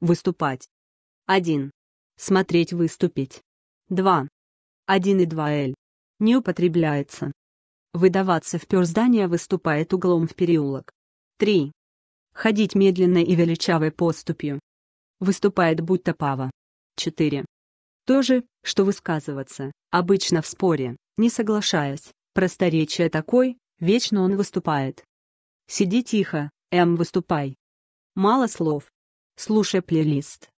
Выступать. 1. Смотреть выступить. 2. 1 и 2Л. Не употребляется. Выдаваться в перздание выступает углом в переулок. 3. Ходить медленно и величавой поступью. Выступает будто пава. 4. То же, что высказываться, обычно в споре, не соглашаясь, просторечие такой, вечно он выступает. Сиди тихо, М, выступай. Мало слов, слушай плейлист